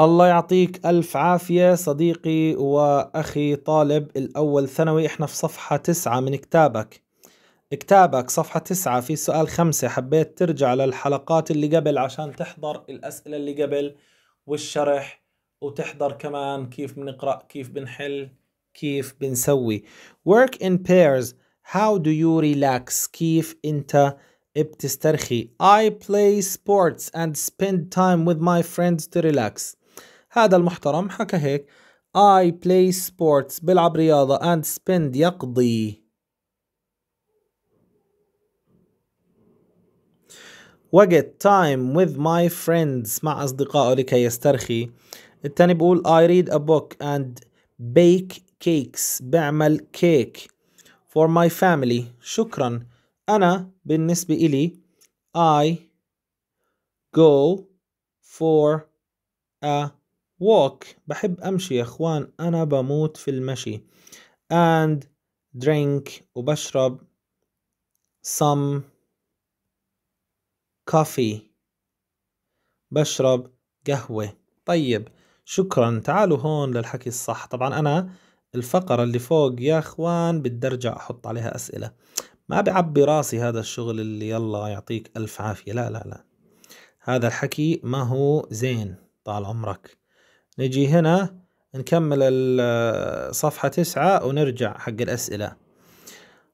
الله يعطيك ألف عافية صديقي وأخي طالب الأول ثانوي إحنا في صفحة تسعة من كتابك كتابك صفحة تسعة في سؤال خمسة حبيت ترجع للحلقات اللي قبل عشان تحضر الأسئلة اللي قبل والشرح وتحضر كمان كيف بنقرأ كيف بنحل كيف بنسوي work in pairs how do you relax كيف انت بتسترخي I play sports and spend time with my friends to relax هذا المحترم حكى هيك I play sports بلعب رياضة and spend يقضي وقت time with my friends مع أصدقائه لكي يسترخي التاني بقول I read a book and bake cakes بعمل كيك for my family شكرا أنا بالنسبة إلي I go for a walk بحب أمشي يا إخوان أنا بموت في المشي and drink وبشرب some coffee بشرب قهوة طيب شكرا تعالوا هون للحكي الصح طبعا أنا الفقرة اللي فوق يا إخوان بدي أرجع أحط عليها أسئلة ما بعبي راسي هذا الشغل اللي يلا يعطيك ألف عافية لا لا لا هذا الحكي ما هو زين طال عمرك نجي هنا نكمل الصفحة آه، تسعة ونرجع حق الأسئلة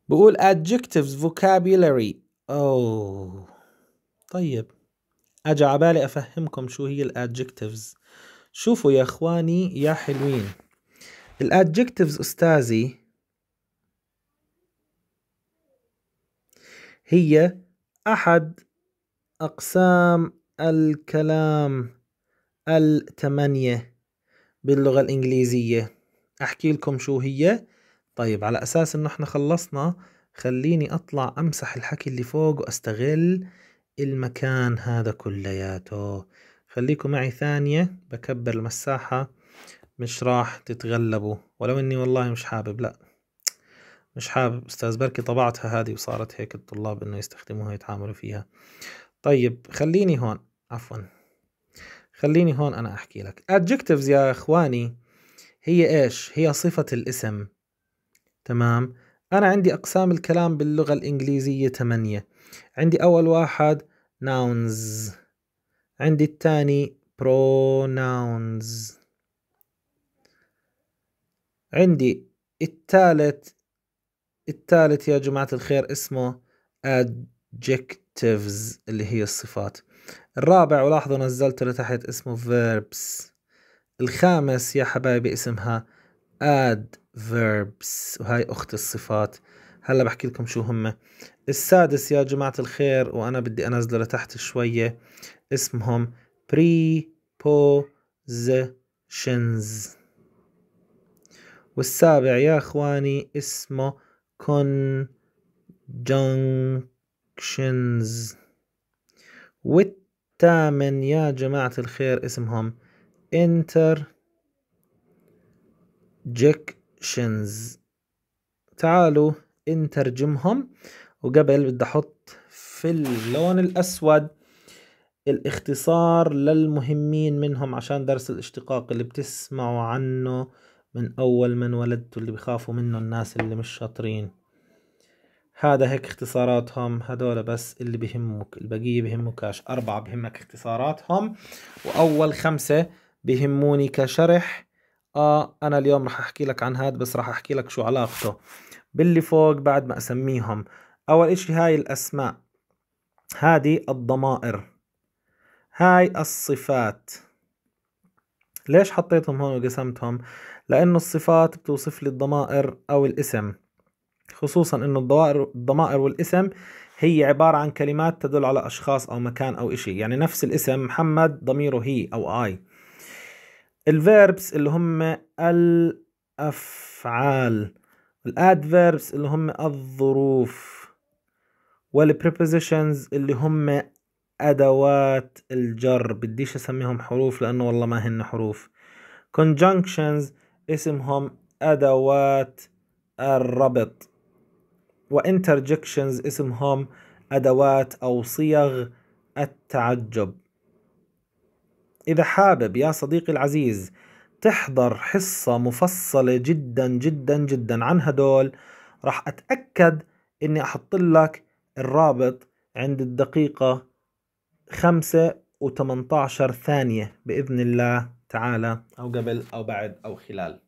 بقول adjectives vocabulary أوه طيب أجا عبالي أفهمكم شو هي الادجكتيفز شوفوا يا إخواني يا حلوين الادجكتيفز أستاذي هي أحد أقسام الكلام الثمانية باللغة الإنجليزية أحكي لكم شو هي طيب على أساس إنه إحنا خلصنا خليني أطلع أمسح الحكي اللي فوق وأستغل المكان هذا كلياته خليكم معي ثانية بكبر المساحة مش راح تتغلبوا ولو إني والله مش حابب لأ مش حابب أستاذ بركي طبعتها هذه وصارت هيك الطلاب إنه يستخدموها يتعاملوا فيها طيب خليني هون عفواً خليني هون أنا أحكي لك adjectives يا إخواني هي إيش هي صفة الاسم تمام أنا عندي أقسام الكلام باللغة الإنجليزية ثمانية عندي أول واحد nouns عندي الثاني pronouns عندي الثالث الثالث يا جماعة الخير اسمه adjectives اللي هي الصفات الرابع ولاحظوا نزلته لتحت اسمه verbs الخامس يا حبايبي اسمها adverbs وهاي أخت الصفات هلا بحكي لكم شو هم السادس يا جماعة الخير وأنا بدي أنزله لتحت شوية اسمهم prepositions والسابع يا إخواني اسمه conjunctions والت الثامن يا جماعة الخير اسمهم interjections تعالوا انترجمهم وقبل بدي احط في اللون الاسود الاختصار للمهمين منهم عشان درس الاشتقاق اللي بتسمعوا عنه من اول من ولدته اللي بخافوا منه الناس اللي مش شاطرين هذا هيك اختصاراتهم هدول بس اللي بهمك البقية بهمكاش أربعة بهمك اختصاراتهم وأول خمسة بهموني كشرح آه أنا اليوم رح أحكي لك عن هاد بس رح أحكي لك شو علاقته باللي فوق بعد ما أسميهم أول إشي هاي الأسماء هذه الضمائر هاي الصفات ليش حطيتهم هون وقسمتهم لأنه الصفات بتوصف لي الضمائر أو الاسم خصوصا انه الضوائر الضمائر والاسم هي عبارة عن كلمات تدل على أشخاص أو مكان أو إشي يعني نفس الاسم محمد ضميره هي أو آي الفيربس اللي هم الأفعال الادفيربس اللي هم الظروف والبريبوزيشنز اللي هم ادوات الجر بديش اسميهم حروف لانه والله ما هن حروف conjunctions اسمهم ادوات الربط وانترجكشنز اسمهم أدوات أو صيغ التعجب إذا حابب يا صديقي العزيز تحضر حصة مفصلة جدا جدا جدا عن هدول راح أتأكد إني أحط لك الرابط عند الدقيقة خمسة وثمنتاشر ثانية بإذن الله تعالى أو قبل أو بعد أو خلال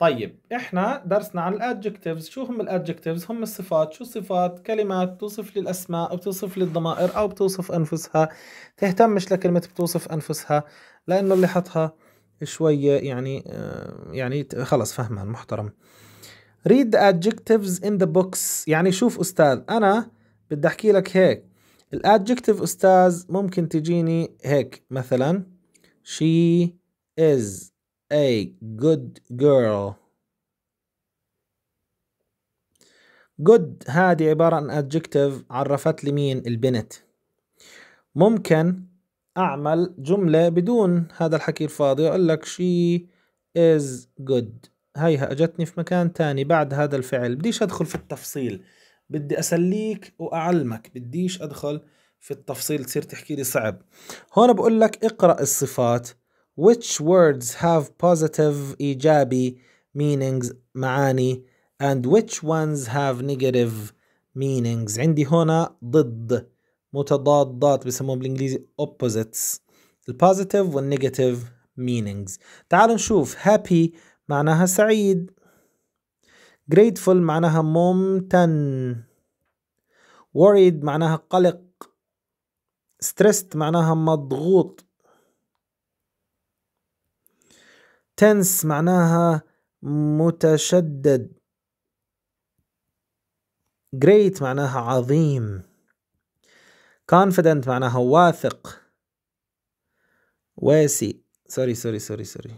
طيب احنا درسنا عن الادجكتيفز شو هم الادجكتيفز هم الصفات شو الصفات كلمات بتوصف لي الاسماء او بتوصف لي الضمائر او بتوصف انفسها تهتمش لكلمه بتوصف انفسها لانه اللي حطها شويه يعني آه، يعني خلص فهمان محترم read the adjectives in the books يعني شوف استاذ انا بدي احكي لك هيك الادجكتيف استاذ ممكن تجيني هيك مثلا she is a good girl good هذه عبارة عن adjective عرفت لي مين البنت ممكن أعمل جملة بدون هذا الحكي الفاضي أقول لك she is good هيها أجتني في مكان تاني بعد هذا الفعل بديش أدخل في التفصيل بدي أسليك وأعلمك بديش أدخل في التفصيل تصير تحكي لي صعب هون بقول لك اقرأ الصفات Which words have positive ijabi meanings maani and which ones have negative meanings عندي هنا ضد متضادات بيسموهم بالانجليزي opposites the positive and negative meanings تعالوا نشوف happy معناها سعيد grateful معناها ممتن worried معناها قلق stressed معناها مضغوط tense معناها متشدد great معناها عظيم confident معناها واثق واسي سوري سوري سوري سوري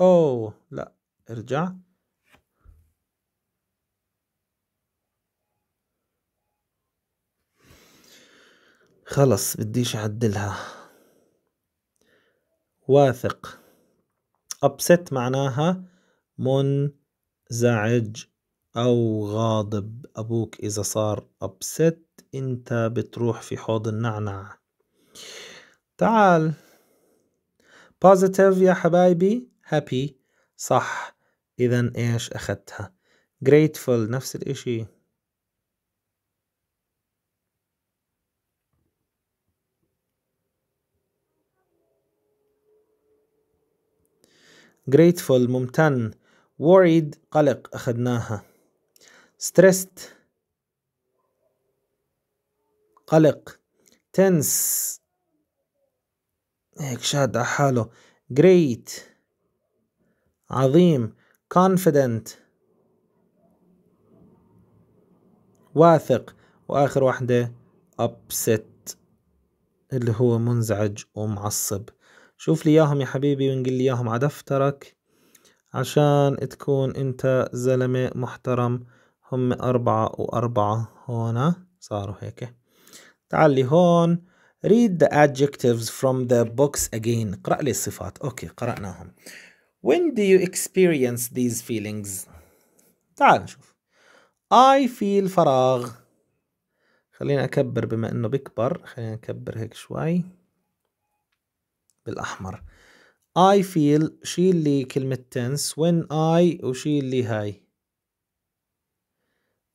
أوه لا ارجع خلص بديش أعدلها واثق upset معناها منزعج أو غاضب أبوك إذا صار upset أنت بتروح في حوض النعنع تعال positive يا حبايبي happy صح إذا إيش أخدتها grateful نفس الإشي grateful ممتن worried قلق أخذناها stressed قلق tense هيك شاد على حاله great عظيم confident واثق وآخر واحدة upset اللي هو منزعج ومعصب شوف لي اياهم يا حبيبي ونقل لي اياهم على دفترك عشان تكون انت زلمة محترم هم أربعة وأربعة هون صاروا هيك تعال لي هون read the adjectives from the box again اقرأ لي الصفات أوكي قرأناهم when do you experience these feelings تعال نشوف I feel فراغ خلينا أكبر بما إنه بكبر خلينا أكبر هيك شوي بالاحمر I feel شيل لي كلمة tense when I وشيل لي هاي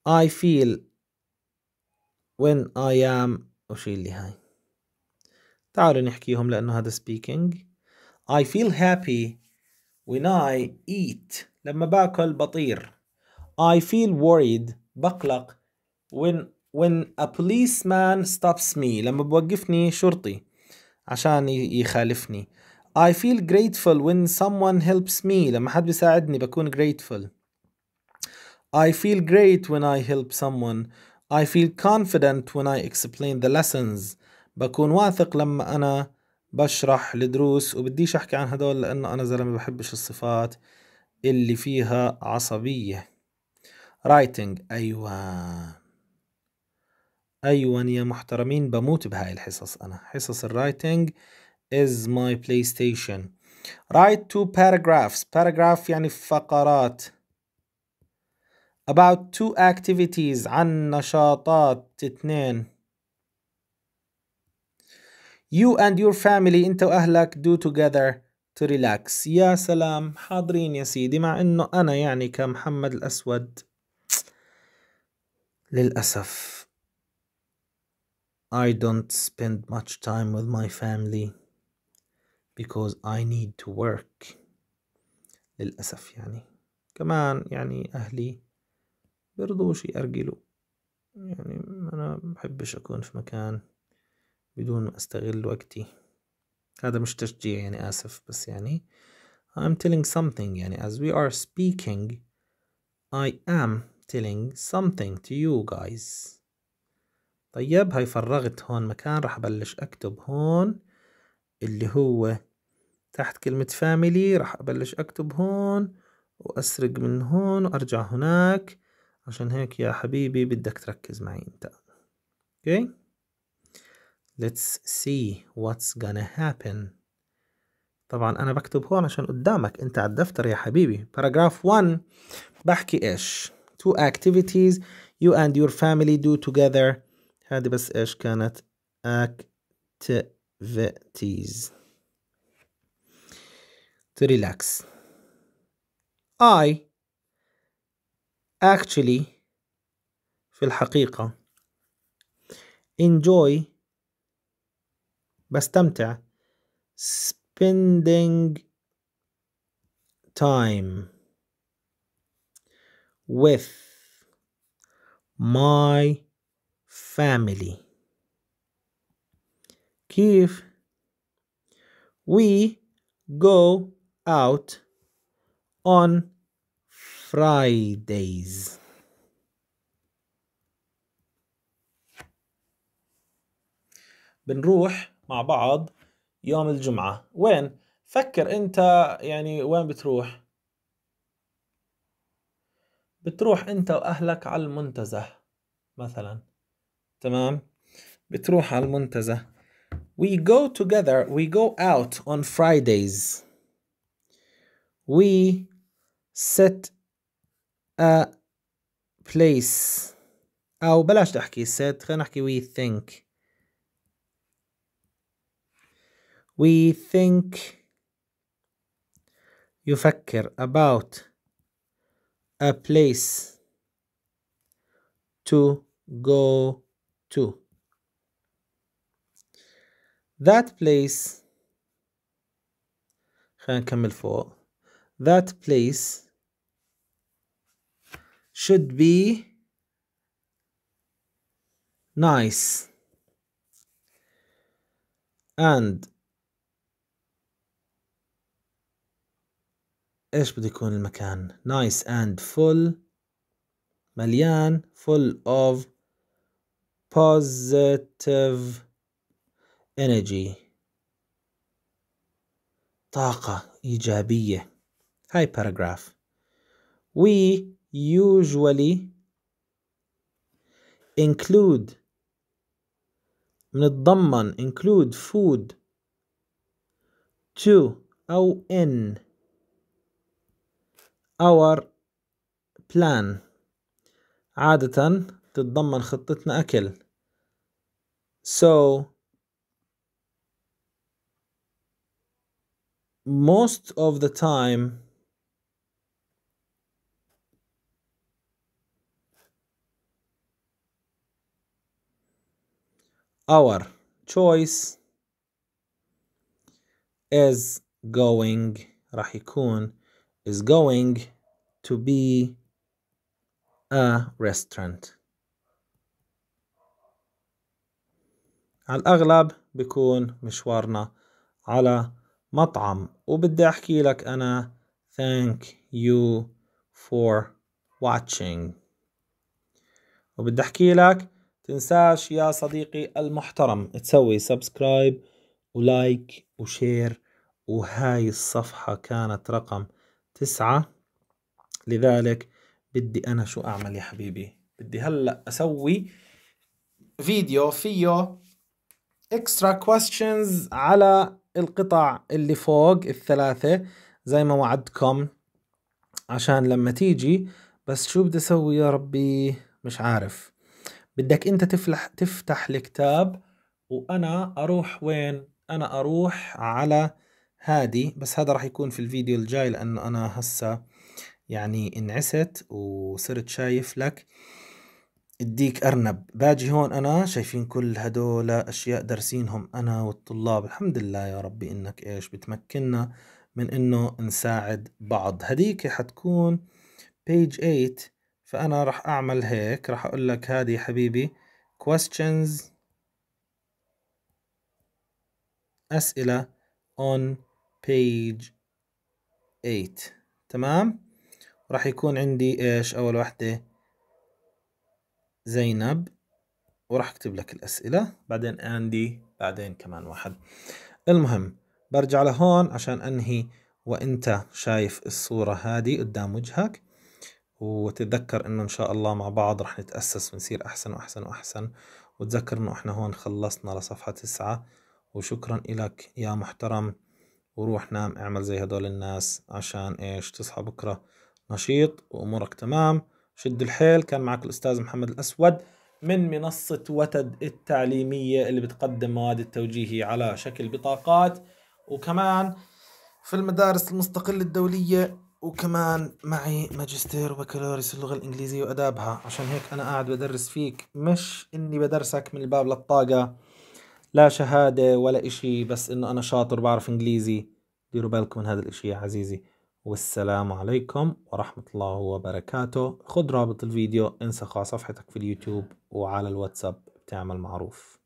I feel when I am وشيل لي هاي تعالوا نحكيهم لأنه هذا speaking I feel happy when I eat لما باكل بطير I feel worried بقلق when when a policeman stops me لما بوقفني شرطي عشان يخالفني I feel grateful when someone helps me لما حد بيساعدني بكون grateful I feel great when I help someone I feel confident when I explain the lessons بكون واثق لما أنا بشرح الدروس وبديش أحكي عن هدول لأنه أنا زلمة بحبش الصفات اللي فيها عصبية writing أيوة ايوة يا محترمين بموت بهاي الحصص انا حصص الرايتنج is my PlayStation write two paragraphs paragraph يعني فقرات about two activities عن نشاطات اثنين you and your family انت واهلك do together to relax يا سلام حاضرين يا سيدي مع انه انا يعني كمحمد الاسود للاسف I don't spend much time with my family because I need to work للأسف يعني كمان يعني أهلي برضوش يأرجلوا يعني أنا بحبش أكون في مكان بدون ما أستغل وقتي هذا مش تشجيع يعني آسف بس يعني I'm telling something يعني as we are speaking I am telling something to you guys طيب هاي فرغت هون مكان راح أبلش أكتب هون اللي هو تحت كلمة فاميلي راح أبلش أكتب هون وأسرق من هون وأرجع هناك عشان هيك يا حبيبي بدك تركز معي أنت okay let's see what's gonna happen طبعا أنا بكتب هون عشان قدامك أنت على الدفتر يا حبيبي paragraph 1 بحكي إيش two activities you and your family do together هذه بس إيش كانت activities to relax I actually في الحقيقة enjoy بستمتع spending time with my family كيف we go out on Fridays بنروح مع بعض يوم الجمعة وين؟ فكر انت يعني وين بتروح؟ بتروح انت واهلك على المنتزه مثلا تمام بتروح على المنتزه we go together we go out on Fridays we set a place أو بلاش تحكي set خلينا نحكي we think we think يفكر about a place to go 2. That place خلينا نكمل فوق that place should be nice and ايش بده يكون المكان nice and full مليان full of positive energy طاقة إيجابية هاي paragraph we usually include بنتضمن include food to أو in our plan عادةً تتضمن خطتنا أكل So most of the time our choice is going راح يكون is going to be a restaurant على الأغلب بيكون مشوارنا على مطعم وبدي أحكي لك أنا thank you for watching وبدي أحكي لك تنساش يا صديقي المحترم تسوي سبسكرايب ولايك وشير وهاي الصفحة كانت رقم تسعة لذلك بدي أنا شو أعمل يا حبيبي بدي هلأ أسوي فيديو فيه اكسترا كويستشنز على القطع اللي فوق الثلاثة زي ما وعدتكم عشان لما تيجي بس شو بدي اسوي يا ربي مش عارف بدك انت تفلح تفتح الكتاب وانا اروح وين انا اروح على هادي بس هذا راح يكون في الفيديو الجاي لانه انا هسه يعني انعست وصرت شايف لك الديك أرنب باجي هون أنا شايفين كل هدولا أشياء دارسينهم أنا والطلاب الحمد لله يا ربي إنك إيش بتمكننا من إنه نساعد بعض هديك حتكون page 8 فأنا راح أعمل هيك راح أقول لك هذه حبيبي questions أسئلة on page 8 تمام راح يكون عندي إيش أول وحدة زينب وراح اكتب لك الاسئله بعدين اندي بعدين كمان واحد المهم برجع لهون عشان انهي وانت شايف الصوره هذه قدام وجهك وتتذكر انه ان شاء الله مع بعض رح نتاسس ونصير احسن واحسن واحسن وتذكر انه احنا هون خلصنا لصفحه تسعة وشكرا إلك يا محترم وروح نام اعمل زي هدول الناس عشان ايش تصحى بكره نشيط وامورك تمام شد الحيل كان معك الأستاذ محمد الأسود من منصة وتد التعليمية اللي بتقدم مواد التوجيهي على شكل بطاقات وكمان في المدارس المستقلة الدولية وكمان معي ماجستير وبكالوريوس اللغة الإنجليزية وأدابها عشان هيك أنا قاعد بدرس فيك مش إني بدرسك من الباب للطاقة لا شهادة ولا إشي بس إنه أنا شاطر بعرف إنجليزي ديروا بالكم من هذا الإشي يا عزيزي والسلام عليكم ورحمة الله وبركاته خذ رابط الفيديو انسخ على صفحتك في اليوتيوب وعلى الواتساب بتعمل معروف